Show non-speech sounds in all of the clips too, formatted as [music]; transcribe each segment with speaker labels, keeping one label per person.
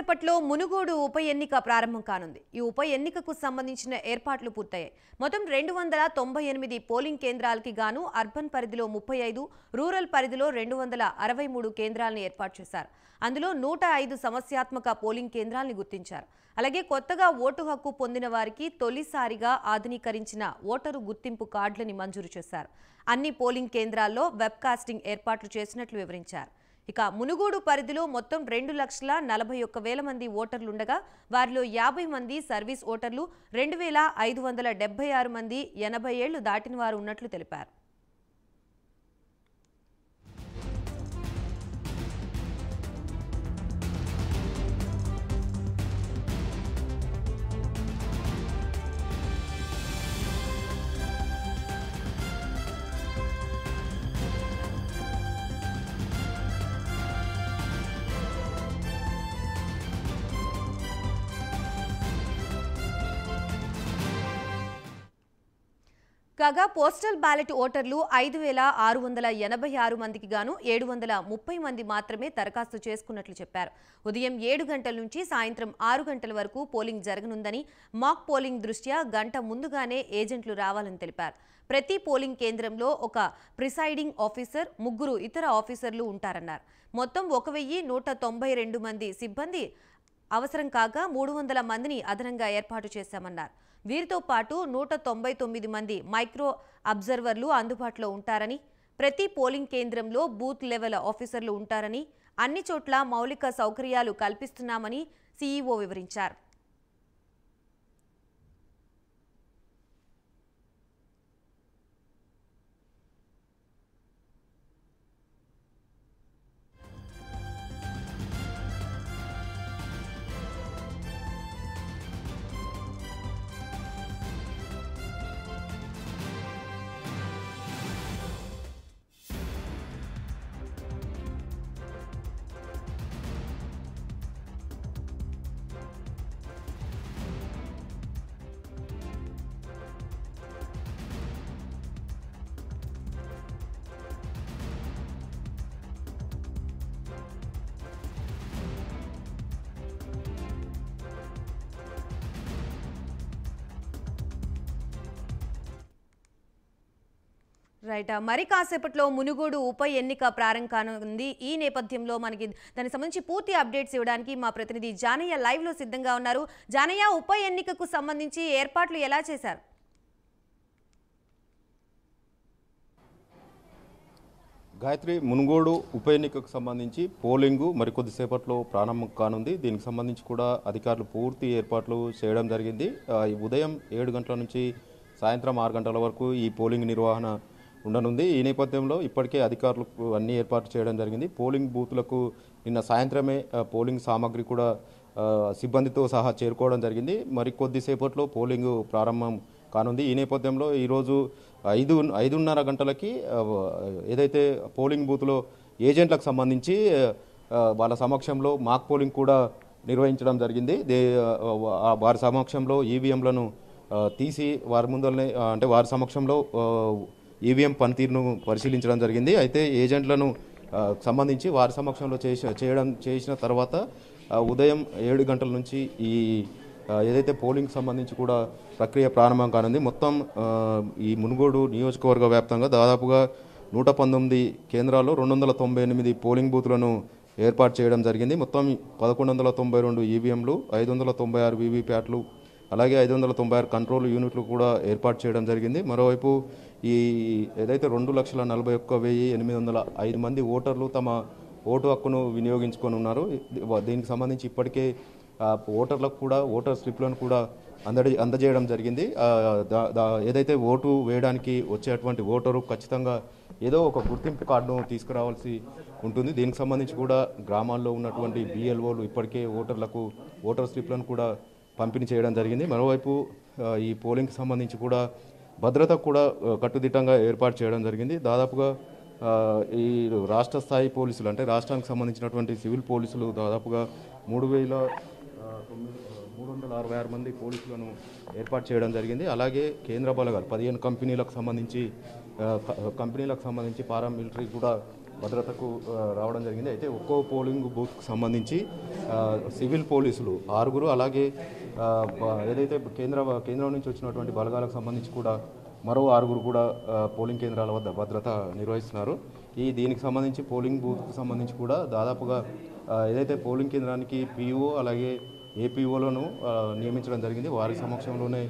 Speaker 1: రేపట్లో మునుగోడు ఉప ఎన్నిక ప్రారంభం కానుంది ఈ ఉప ఎన్నికకు సంబంధించిన ఏర్పాట్లు పూర్తయ్యాయి మొత్తం రెండు వందల తొంభై ఎనిమిది పోలింగ్ కేంద్రాలకి గాను అర్బన్ పరిధిలో ముప్పై ఐదు రూరల్ పరిధిలో రెండు వందల అరవై మూడు కేంద్రాలను ఏర్పాటు చేశారు అందులో నూట ఐదు సమస్యాత్మక పోలింగ్ కేంద్రాలను గుర్తించారు అలాగే కొత్తగా ఓటు హక్కు పొందిన వారికి తొలిసారిగా ఆధునీకరించిన ఓటరు గుర్తింపు కార్డులని మంజూరు చేశారు అన్ని పోలింగ్ కేంద్రాల్లో వెబ్కాస్టింగ్ ఏర్పాట్లు చేసినట్లు వివరించారు ఇక మునుగోడు పరిధిలో మొత్తం రెండు లక్షల నలభై ఒక్క వేల మంది ఓటర్లుండగా వారిలో యాభై మంది సర్వీస్ ఓటర్లు రెండు వేల ఐదు వందల ఆరు మంది ఎనభై ఏళ్లు దాటిన వారు ఉన్నట్లు తెలిపారు కాగా పోస్టల్ బ్యాలెట్ ఓటర్లు ఐదు వేల ఆరు వందల ఎనభై ఆరు మందికి గాను ఏడు వందల ముప్పై మంది మాత్రమే దరఖాస్తు చేసుకున్నట్లు చెప్పారు ఉదయం ఏడు గంటల నుంచి సాయంత్రం ఆరు గంటల వరకు పోలింగ్ జరగనుందని మాక్ పోలింగ్ దృష్ట్యా గంట ముందుగానే ఏజెంట్లు రావాలని తెలిపారు ప్రతి పోలింగ్ కేంద్రంలో ఒక ప్రిసైడింగ్ ఆఫీసర్ ముగ్గురు ఇతర ఆఫీసర్లు ఉంటారన్నారు మొత్తం ఒక వెయ్యి నూట తొంభై రెండు మంది సిబ్బంది అవసరం కాగా మూడు వందల మందిని అదనంగా ఏర్పాటు చేశామన్నారు వీరితో పాటు నూట తొంభై తొమ్మిది మంది మైక్రో అబ్జర్వర్లు అందుబాటులో ఉంటారని ప్రతి పోలింగ్ కేంద్రంలో బూత్ లెవెల్ ఆఫీసర్లు ఉంటారని అన్ని చోట్ల మౌలిక సౌకర్యాలు కల్పిస్తున్నామని సీఈఓ వివరించారు రైట్ మరి కాసేపట్లో మునుగోడు ఉప ఎన్నిక ప్రారంభం కానుంది ఈ నేపథ్యంలో మనకి దానికి సంబంధించి పూర్తి అప్డేట్స్ ఇవ్వడానికి మా ప్రతినిధి జానయ్య లైవ్లో సిద్ధంగా ఉన్నారు జానయ్య ఉప ఎన్నికకు సంబంధించి ఏర్పాట్లు ఎలా చేశారు
Speaker 2: గాయత్రి మునుగోడు ఉప ఎన్నికకు సంబంధించి పోలింగు మరికొద్దిసేపట్లో ప్రారంభం కానుంది దీనికి సంబంధించి కూడా అధికారులు పూర్తి ఏర్పాట్లు చేయడం జరిగింది ఉదయం ఏడు గంటల నుంచి సాయంత్రం ఆరు గంటల వరకు ఈ పోలింగ్ నిర్వహణ ఉండనుంది ఈ నేపథ్యంలో ఇప్పటికే అధికారులకు అన్ని ఏర్పాటు చేయడం జరిగింది పోలింగ్ బూత్లకు నిన్న సాయంత్రమే పోలింగ్ సామాగ్రి కూడా సిబ్బందితో సహా చేరుకోవడం జరిగింది మరి కొద్దిసేపట్లో పోలింగ్ ప్రారంభం కానుంది ఈ నేపథ్యంలో ఈరోజు ఐదు ఐదున్నర గంటలకి ఏదైతే పోలింగ్ బూత్లో ఏజెంట్లకు సంబంధించి వాళ్ళ సమక్షంలో మాక్ పోలింగ్ కూడా నిర్వహించడం జరిగింది దే వారి సమక్షంలో ఈవీఎంలను తీసి వారి ముందరనే అంటే వారి సమక్షంలో ఈవీఎం పనితీరును పరిశీలించడం జరిగింది అయితే ఏజెంట్లను సంబంధించి వారి సమక్షంలో చేసి చేయడం చేసిన తర్వాత ఉదయం ఏడు గంటల నుంచి ఈ ఏదైతే పోలింగ్ సంబంధించి కూడా ప్రక్రియ ప్రారంభం కానుంది మొత్తం ఈ మునుగోడు నియోజకవర్గ వ్యాప్తంగా దాదాపుగా నూట పంతొమ్మిది కేంద్రాల్లో రెండు వందల తొంభై ఎనిమిది పోలింగ్ బూత్లను ఏర్పాటు చేయడం జరిగింది మొత్తం పదకొండు వందల తొంభై రెండు ఈవీఎంలు ఐదు వందల తొంభై ఆరు వీవీప్యాట్లు అలాగే ఐదు వందల తొంభై ఆరు కంట్రోల్ యూనిట్లు కూడా ఏర్పాటు చేయడం జరిగింది మరోవైపు ఈ ఏదైతే రెండు లక్షల నలభై ఒక్క వెయ్యి ఎనిమిది వందల ఐదు మంది ఓటర్లు తమ ఓటు హక్కును వినియోగించుకొని ఉన్నారు దీనికి సంబంధించి ఇప్పటికే ఓటర్లకు కూడా ఓటర్ స్లిప్లను కూడా అందడి అందజేయడం జరిగింది ఏదైతే ఓటు వేయడానికి వచ్చేటువంటి ఓటరు ఖచ్చితంగా ఏదో ఒక గుర్తింపు కార్డును తీసుకురావాల్సి ఉంటుంది దీనికి సంబంధించి కూడా గ్రామాల్లో ఉన్నటువంటి బిఎల్ఓలు ఇప్పటికే ఓటర్లకు ఓటర్ స్లిప్లను కూడా పంపిణీ చేయడం జరిగింది మరోవైపు ఈ పోలింగ్కి సంబంధించి కూడా భద్రత కూడా కట్టుదిట్టంగా ఏర్పాటు చేయడం జరిగింది దాదాపుగా ఈ రాష్ట్ర స్థాయి పోలీసులు అంటే రాష్ట్రానికి సంబంధించినటువంటి సివిల్ పోలీసులు దాదాపుగా మూడు వేల మూడు వందల అరవై ఆరు మంది పోలీసులను ఏర్పాటు చేయడం జరిగింది అలాగే కేంద్ర బలగాలు పదిహేను కంపెనీలకు సంబంధించి కంపెనీలకు సంబంధించి పారామిలిటరీ మిలిటరీ కూడా భద్రతకు రావడం జరిగింది అయితే ఒక్కో పోలింగ్ బూత్కు సంబంధించి సివిల్ పోలీసులు ఆరుగురు అలాగే ఏదైతే కేంద్ర కేంద్రం నుంచి వచ్చినటువంటి బలగాలకు సంబంధించి కూడా మరో ఆరుగురు కూడా పోలింగ్ కేంద్రాల వద్ద భద్రత నిర్వహిస్తున్నారు ఈ దీనికి సంబంధించి పోలింగ్ బూత్కు సంబంధించి కూడా దాదాపుగా ఏదైతే పోలింగ్ కేంద్రానికి పీఓ అలాగే ఏపీఓలను నియమించడం జరిగింది వారి సమక్షంలోనే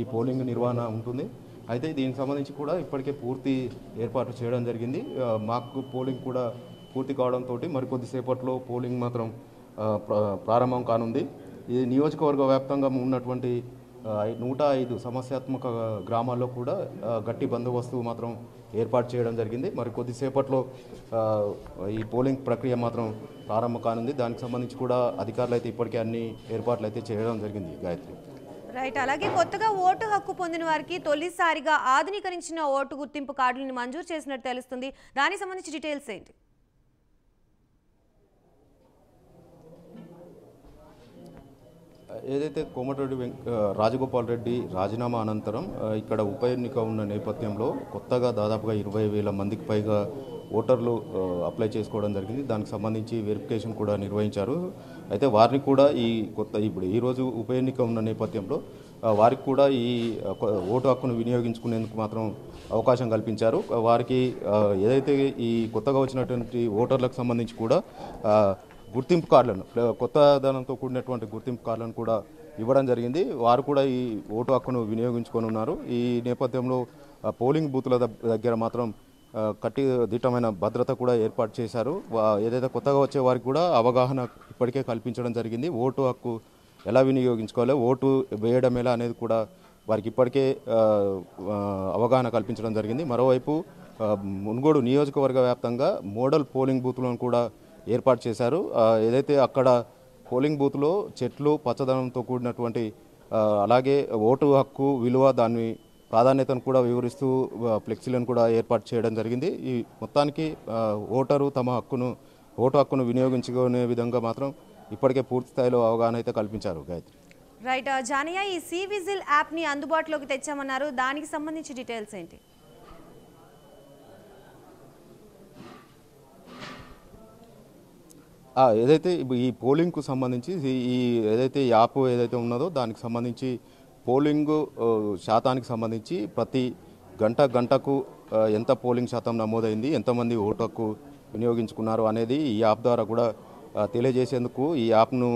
Speaker 2: ఈ పోలింగ్ నిర్వహణ ఉంటుంది అయితే దీనికి సంబంధించి కూడా ఇప్పటికే పూర్తి ఏర్పాట్లు చేయడం జరిగింది మాకు పోలింగ్ కూడా పూర్తి కావడంతో మరికొద్దిసేపట్లో పోలింగ్ మాత్రం ప్రారంభం కానుంది ఈ నియోజకవర్గ వ్యాప్తంగా ఉన్నటువంటి నూట ఐదు సమస్యాత్మక గ్రామాల్లో కూడా గట్టి బందోబస్తు మాత్రం ఏర్పాటు చేయడం జరిగింది మరి కొద్దిసేపట్లో ఈ పోలింగ్ ప్రక్రియ మాత్రం ప్రారంభం కానుంది దానికి సంబంధించి కూడా అధికారులు అయితే ఇప్పటికే అన్ని ఏర్పాట్లు అయితే చేయడం జరిగింది గాయత్రి
Speaker 1: రైట్ అలాగే కొత్తగా ఓటు హక్కు పొందిన వారికి తొలిసారిగా ఆధునీకరించిన ఓటు గుర్తింపు కార్డులను మంజూరు చేసినట్టు తెలుస్తుంది దానికి సంబంధించి డీటెయిల్స్ ఏంటి
Speaker 2: ఏదైతే కోమటిరెడ్డి రాజగోపాల్ రెడ్డి రాజీనామా అనంతరం ఇక్కడ ఉప ఎన్నిక ఉన్న నేపథ్యంలో కొత్తగా దాదాపుగా ఇరవై వేల మందికి పైగా ఓటర్లు అప్లై చేసుకోవడం జరిగింది దానికి సంబంధించి వెరిఫికేషన్ కూడా నిర్వహించారు అయితే వారిని కూడా ఈ కొత్త ఇప్పుడు ఈరోజు ఉప ఎన్నిక ఉన్న నేపథ్యంలో వారికి కూడా ఈ ఓటు హక్కును వినియోగించుకునేందుకు మాత్రం అవకాశం కల్పించారు వారికి ఏదైతే ఈ కొత్తగా వచ్చినటువంటి ఓటర్లకు సంబంధించి కూడా గుర్తింపు కార్డులను కొత్త ధనంతో కూడినటువంటి గుర్తింపు కార్డులను కూడా ఇవ్వడం జరిగింది వారు కూడా ఈ ఓటు హక్కును వినియోగించుకొని ఉన్నారు ఈ నేపథ్యంలో పోలింగ్ బూతుల దగ్గర మాత్రం కట్టి దిట్టమైన భద్రత కూడా ఏర్పాటు చేశారు ఏదైతే కొత్తగా వచ్చే వారికి కూడా అవగాహన ఇప్పటికే కల్పించడం జరిగింది ఓటు హక్కు ఎలా వినియోగించుకోవాలి ఓటు వేయడం ఎలా అనేది కూడా వారికి ఇప్పటికే అవగాహన కల్పించడం జరిగింది మరోవైపు మున్గోడు నియోజకవర్గ వ్యాప్తంగా మోడల్ పోలింగ్ బూత్లను కూడా ఏర్పాటు చేశారు ఏదైతే అక్కడ పోలింగ్ బూత్లో చెట్లు పచ్చదనంతో కూడినటువంటి అలాగే ఓటు హక్కు విలువ దాన్ని ప్రాధాన్యతను కూడా వివరిస్తూ ఫ్లెక్సీలను కూడా ఏర్పాటు చేయడం జరిగింది ఈ మొత్తానికి ఓటరు తమ హక్కును ఓటు హక్కును వినియోగించుకునే విధంగా మాత్రం ఇప్పటికే పూర్తి స్థాయిలో అవగాహన అయితే కల్పించారు గాయత్రి
Speaker 1: రైట్ జానియా ఈ సీ విజిల్ యాప్ని అందుబాటులోకి తెచ్చామన్నారు దానికి సంబంధించి డీటెయిల్స్ ఏంటి
Speaker 2: ఏదైతే ఈ పోలింగ్కు సంబంధించి ఈ ఏదైతే యాప్ ఏదైతే ఉన్నదో దానికి సంబంధించి పోలింగ్ శాతానికి సంబంధించి ప్రతి గంట గంటకు ఎంత పోలింగ్ శాతం నమోదైంది ఎంతమంది ఓటుకు వినియోగించుకున్నారు అనేది ఈ యాప్ ద్వారా కూడా తెలియజేసేందుకు ఈ యాప్ను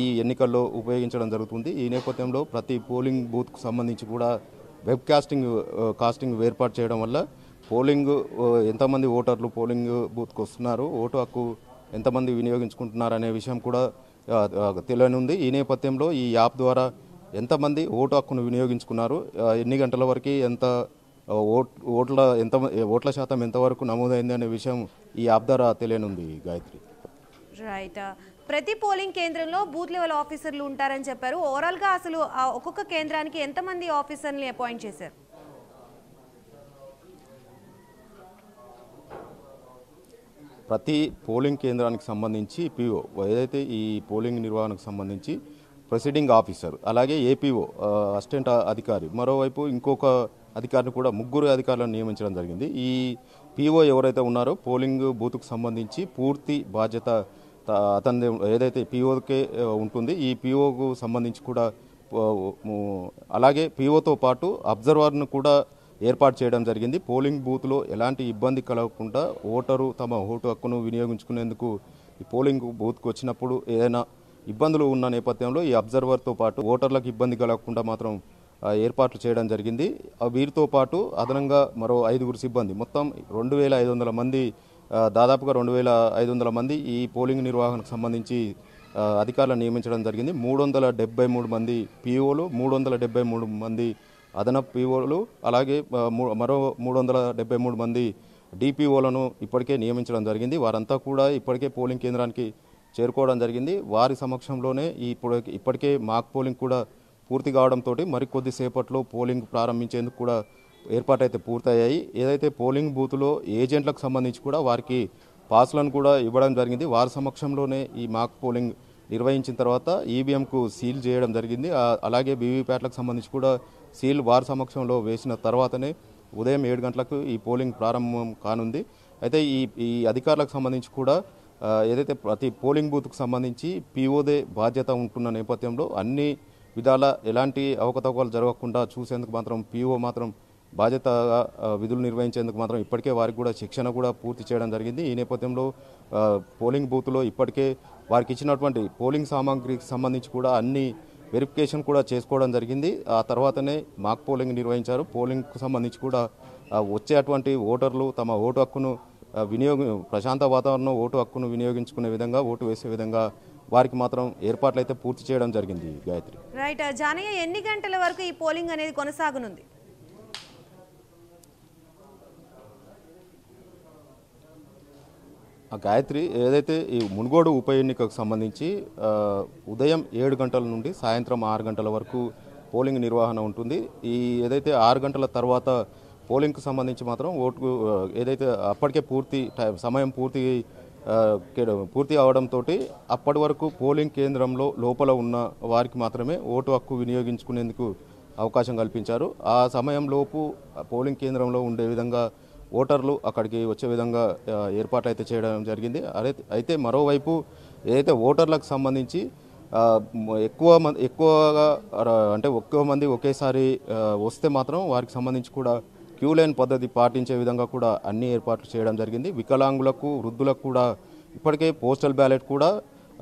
Speaker 2: ఈ ఎన్నికల్లో ఉపయోగించడం జరుగుతుంది ఈ నేపథ్యంలో ప్రతి పోలింగ్ బూత్కు సంబంధించి కూడా వెబ్ కాస్టింగ్ కాస్టింగ్ ఏర్పాటు చేయడం వల్ల పోలింగ్ ఎంతమంది ఓటర్లు పోలింగ్ బూత్కి వస్తున్నారు ఓటు హక్కు ఎంతమంది వినియోగించుకుంటున్నారు అనే విషయం కూడా తెలియనుంది ఈ నేపథ్యంలో ఈ యాప్ ద్వారా ఎంతమంది ఓటు హక్కును వినియోగించుకున్నారు ఎన్ని గంటల వరకు ఎంత ఓట్ ఓట్ల ఎంత ఓట్ల శాతం ఎంతవరకు నమోదైంది అనే విషయం ఈ యాప్ ద్వారా తెలియనుంది గాయత్రి
Speaker 1: రైట్ ప్రతి పోలింగ్ కేంద్రంలో బూత్ లెవెల్ ఆఫీసర్లు ఉంటారని చెప్పారు ఓవరాల్గా అసలు ఒక్కొక్క కేంద్రానికి ఎంతమంది ఆఫీసర్ని అపాయింట్ చేశారు
Speaker 2: ప్రతి పోలింగ్ కేంద్రానికి సంబంధించి పిఓ ఏదైతే ఈ పోలింగ్ నిర్వహణకు సంబంధించి ప్రొసీడింగ్ ఆఫీసర్ అలాగే ఏపీఓ అసిస్టెంట్ అధికారి మరోవైపు ఇంకొక అధికారిని కూడా ముగ్గురు అధికారులను నియమించడం జరిగింది ఈ పీఓ ఎవరైతే ఉన్నారో పోలింగ్ బూత్కు సంబంధించి పూర్తి బాధ్యత అతని ఏదైతే పీఓకే ఉంటుంది ఈ పీఓకు సంబంధించి కూడా అలాగే పీఓతో పాటు అబ్జర్వర్ను కూడా ఏర్పాటు చేయడం జరిగింది పోలింగ్ బూత్లో ఎలాంటి ఇబ్బంది కలగకుండా ఓటరు తమ ఓటు హక్కును వినియోగించుకునేందుకు ఈ పోలింగ్ బూత్కు వచ్చినప్పుడు ఏదైనా ఇబ్బందులు ఉన్న నేపథ్యంలో ఈ అబ్జర్వర్తో పాటు ఓటర్లకు ఇబ్బంది కలగకుండా మాత్రం ఏర్పాట్లు చేయడం జరిగింది వీరితో పాటు అదనంగా మరో ఐదుగురు సిబ్బంది మొత్తం రెండు వేల ఐదు వందల మంది దాదాపుగా రెండు వేల ఐదు వందల మంది ఈ పోలింగ్ నిర్వహణకు సంబంధించి అధికారులను నియమించడం జరిగింది మూడు వందల డెబ్బై మూడు మంది పీఓలు మూడు వందల డెబ్బై మూడు మంది అదనపు పీఓలు అలాగే మరో మూడు వందల డెబ్బై మూడు మంది డిపిఓలను ఇప్పటికే నియమించడం జరిగింది వారంతా కూడా ఇప్పటికే పోలింగ్ కేంద్రానికి చేరుకోవడం జరిగింది వారి సమక్షంలోనే ఇప్పుడు ఇప్పటికే మాక్ పోలింగ్ కూడా పూర్తి కావడంతో మరి కొద్దిసేపట్లో పోలింగ్ ప్రారంభించేందుకు కూడా ఏర్పాటైతే పూర్తయ్యాయి ఏదైతే పోలింగ్ బూత్లో ఏజెంట్లకు సంబంధించి కూడా వారికి పాస్లను కూడా ఇవ్వడం జరిగింది వారి సమక్షంలోనే ఈ మాక్ పోలింగ్ నిర్వహించిన తర్వాత ఈవీఎంకు సీల్ చేయడం జరిగింది అలాగే వీవీప్యాట్లకు సంబంధించి కూడా సీల్ వారి సమక్షంలో వేసిన తర్వాతనే ఉదయం ఏడు గంటలకు ఈ పోలింగ్ ప్రారంభం కానుంది అయితే ఈ ఈ అధికారులకు సంబంధించి కూడా ఏదైతే ప్రతి పోలింగ్ బూత్కు సంబంధించి పీఓదే బాధ్యత ఉంటున్న నేపథ్యంలో అన్ని విధాల ఎలాంటి అవకతవకలు జరగకుండా చూసేందుకు మాత్రం పీఓ మాత్రం బాధ్యతగా విధులు నిర్వహించేందుకు మాత్రం ఇప్పటికే వారికి కూడా శిక్షణ కూడా పూర్తి చేయడం జరిగింది ఈ నేపథ్యంలో పోలింగ్ బూత్లో ఇప్పటికే వారికి ఇచ్చినటువంటి పోలింగ్ సామాగ్రికి సంబంధించి కూడా అన్ని వెరిఫికేషన్ కూడా చేసుకోవడం జరిగింది ఆ తర్వాతనే మాక్ పోలింగ్ నిర్వహించారు పోలింగ్కు సంబంధించి కూడా వచ్చేటువంటి ఓటర్లు తమ ఓటు హక్కును వినియోగ ప్రశాంత వాతావరణం ఓటు హక్కును వినియోగించుకునే విధంగా ఓటు వేసే విధంగా వారికి మాత్రం ఏర్పాట్లు అయితే పూర్తి చేయడం జరిగింది గాయత్రి
Speaker 1: రైట్ జానయ్య ఎన్ని గంటల వరకు ఈ పోలింగ్ అనేది కొనసాగనుంది
Speaker 2: గాయత్రి ఏదైతే ఈ మునుగోడు ఉప ఎన్నికకు సంబంధించి ఉదయం ఏడు గంటల నుండి సాయంత్రం ఆరు గంటల వరకు పోలింగ్ నిర్వహణ ఉంటుంది ఈ ఏదైతే ఆరు గంటల తర్వాత పోలింగ్కు సంబంధించి మాత్రం ఓటు ఏదైతే అప్పటికే పూర్తి సమయం పూర్తి పూర్తి అవడంతో అప్పటి వరకు పోలింగ్ కేంద్రంలో లోపల ఉన్న వారికి మాత్రమే ఓటు హక్కు వినియోగించుకునేందుకు అవకాశం కల్పించారు ఆ సమయంలోపు పోలింగ్ కేంద్రంలో ఉండే విధంగా ఓటర్లు అక్కడికి వచ్చే విధంగా ఏర్పాట్లు అయితే చేయడం జరిగింది అదే అయితే మరోవైపు ఏదైతే ఓటర్లకు సంబంధించి ఎక్కువ మంది ఎక్కువగా అంటే ఎక్కువ మంది ఒకేసారి వస్తే మాత్రం వారికి సంబంధించి కూడా క్యూ లైన్ పద్ధతి పాటించే విధంగా కూడా అన్ని ఏర్పాట్లు చేయడం జరిగింది వికలాంగులకు వృద్ధులకు కూడా ఇప్పటికే పోస్టల్ బ్యాలెట్ కూడా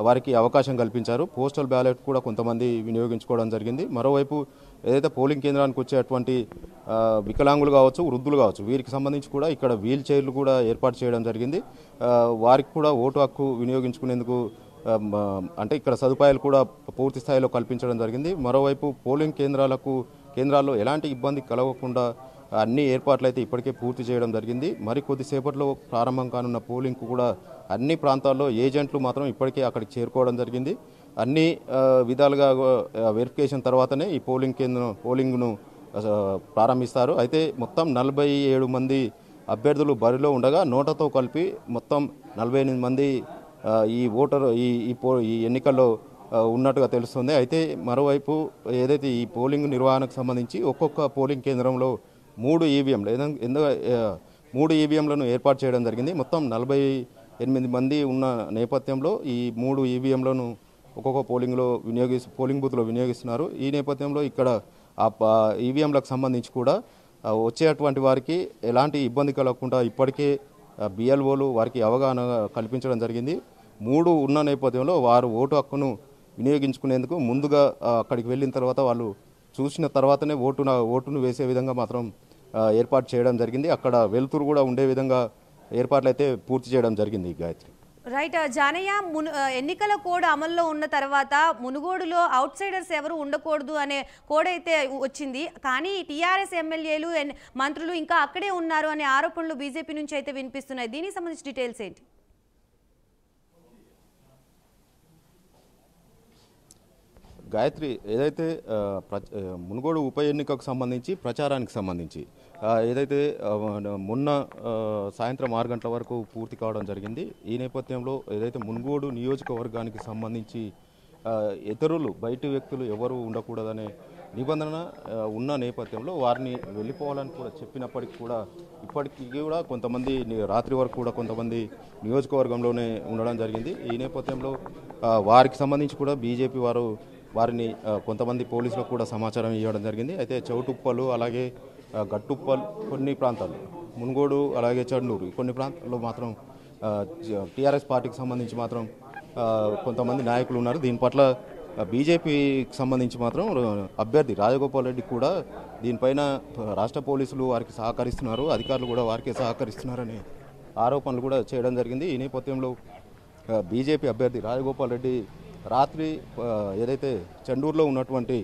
Speaker 2: వారికి అవకాశం కల్పించారు పోస్టల్ బ్యాలెట్ కూడా కొంతమంది వినియోగించుకోవడం జరిగింది మరోవైపు ఏదైతే పోలింగ్ కేంద్రానికి వచ్చేటువంటి వికలాంగులు కావచ్చు వృద్ధులు కావచ్చు వీరికి సంబంధించి కూడా ఇక్కడ వీల్ చైర్లు కూడా ఏర్పాటు చేయడం జరిగింది వారికి కూడా ఓటు హక్కు వినియోగించుకునేందుకు అంటే ఇక్కడ సదుపాయాలు కూడా పూర్తి స్థాయిలో కల్పించడం జరిగింది మరోవైపు పోలింగ్ కేంద్రాలకు కేంద్రాల్లో ఎలాంటి ఇబ్బంది కలగకుండా అన్ని ఏర్పాట్లు అయితే ఇప్పటికే పూర్తి చేయడం జరిగింది మరి కొద్దిసేపట్లో ప్రారంభం కానున్న పోలింగ్ కూడా అన్ని ప్రాంతాల్లో ఏజెంట్లు మాత్రం ఇప్పటికే అక్కడికి చేరుకోవడం జరిగింది అన్ని విధాలుగా వెరిఫికేషన్ తర్వాతనే ఈ పోలింగ్ కేంద్రం పోలింగ్ను ప్రారంభిస్తారు అయితే మొత్తం నలభై ఏడు మంది అభ్యర్థులు బరిలో ఉండగా నోటతో కలిపి మొత్తం నలభై ఎనిమిది మంది ఈ ఓటరు ఈ ఈ పో ఈ ఎన్నికల్లో ఉన్నట్టుగా తెలుస్తుంది అయితే మరోవైపు ఏదైతే ఈ పోలింగ్ నిర్వహణకు సంబంధించి ఒక్కొక్క పోలింగ్ కేంద్రంలో మూడు ఈవీఎంలు e ఎందు మూడు ఈవీఎంలను e ఏర్పాటు చేయడం జరిగింది మొత్తం నలభై ఎనిమిది మంది ఉన్న నేపథ్యంలో ఈ మూడు ఈవీఎంలను e ఒక్కొక్క పోలింగ్లో వినియోగి పోలింగ్ బూత్లో వినియోగిస్తున్నారు ఈ నేపథ్యంలో ఇక్కడ ఆ ఈవీఎంలకు సంబంధించి కూడా వచ్చేటువంటి వారికి ఎలాంటి ఇబ్బంది కలగకుండా ఇప్పటికే బిఎల్ఓలు వారికి అవగాహన కల్పించడం జరిగింది మూడు ఉన్న నేపథ్యంలో వారు ఓటు హక్కును వినియోగించుకునేందుకు ముందుగా అక్కడికి వెళ్ళిన తర్వాత వాళ్ళు చూసిన తర్వాతనే ఓటు ఓటును వేసే విధంగా మాత్రం ఏర్పాటు చేయడం జరిగింది అక్కడ వెలుతురు కూడా ఉండే విధంగా ఏర్పాట్లు అయితే పూర్తి చేయడం జరిగింది గాయత్రి
Speaker 1: రైట్ జానయ్య మును ఎన్నికల కోడ్ అమల్లో ఉన్న తర్వాత మునుగోడులో అవుట్ సైడర్స్ ఎవరు ఉండకూడదు అనే కోడ్ అయితే వచ్చింది కానీ టీఆర్ఎస్ ఎమ్మెల్యేలు మంత్రులు ఇంకా అక్కడే ఉన్నారు అనే ఆరోపణలు బీజేపీ నుంచి అయితే వినిపిస్తున్నాయి దీనికి సంబంధించి డీటెయిల్స్ ఏంటి
Speaker 2: గాయత్రి ఏదైతే మునుగోడు ఉప ఎన్నికకు సంబంధించి ప్రచారానికి సంబంధించి ఏదైతే మొన్న సాయంత్రం ఆరు గంటల వరకు పూర్తి కావడం జరిగింది ఈ నేపథ్యంలో ఏదైతే మునుగోడు నియోజకవర్గానికి సంబంధించి ఇతరులు బయట వ్యక్తులు ఎవరు ఉండకూడదనే నిబంధన ఉన్న నేపథ్యంలో వారిని వెళ్ళిపోవాలని కూడా చెప్పినప్పటికీ కూడా ఇప్పటికీ కూడా కొంతమంది రాత్రి వరకు కూడా కొంతమంది నియోజకవర్గంలోనే ఉండడం జరిగింది ఈ నేపథ్యంలో వారికి సంబంధించి కూడా బీజేపీ వారు వారిని కొంతమంది పోలీసులకు కూడా సమాచారం ఇవ్వడం జరిగింది అయితే చౌటుప్పలు అలాగే గట్టుప్పలు కొన్ని ప్రాంతాలు మునుగోడు అలాగే చండూరు కొన్ని ప్రాంతాల్లో మాత్రం టీఆర్ఎస్ పార్టీకి సంబంధించి మాత్రం కొంతమంది నాయకులు ఉన్నారు దీని పట్ల బీజేపీకి సంబంధించి మాత్రం అభ్యర్థి రాజగోపాల్ రెడ్డి కూడా దీనిపైన రాష్ట్ర పోలీసులు వారికి సహకరిస్తున్నారు అధికారులు కూడా వారికే సహకరిస్తున్నారని ఆరోపణలు కూడా చేయడం జరిగింది ఈ నేపథ్యంలో బీజేపీ అభ్యర్థి రాజగోపాల్ రెడ్డి రాత్రి ఏదైతే చండూరులో ఉన్నటువంటి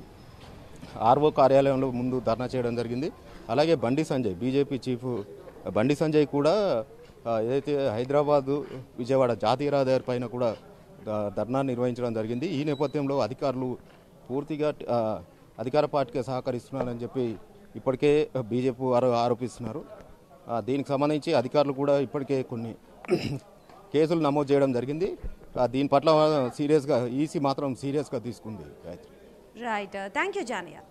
Speaker 2: ఆర్ఓ కార్యాలయంలో ముందు ధర్నా చేయడం జరిగింది అలాగే బండి సంజయ్ బీజేపీ చీఫ్ బండి సంజయ్ కూడా ఏదైతే హైదరాబాదు విజయవాడ జాతీయ రహదారి పైన కూడా ధర్నా నిర్వహించడం జరిగింది ఈ నేపథ్యంలో అధికారులు పూర్తిగా అధికార పార్టీకి సహకరిస్తున్నారని చెప్పి ఇప్పటికే బీజేపీ వారు ఆరోపిస్తున్నారు దీనికి సంబంధించి అధికారులు కూడా ఇప్పటికే కొన్ని [clears throat] కేసులు నమోదు చేయడం జరిగింది దీని పట్ల సీరియస్గా ఈసీ మాత్రం సీరియస్గా తీసుకుంది
Speaker 1: రైట్ థ్యాంక్ యూ జానియా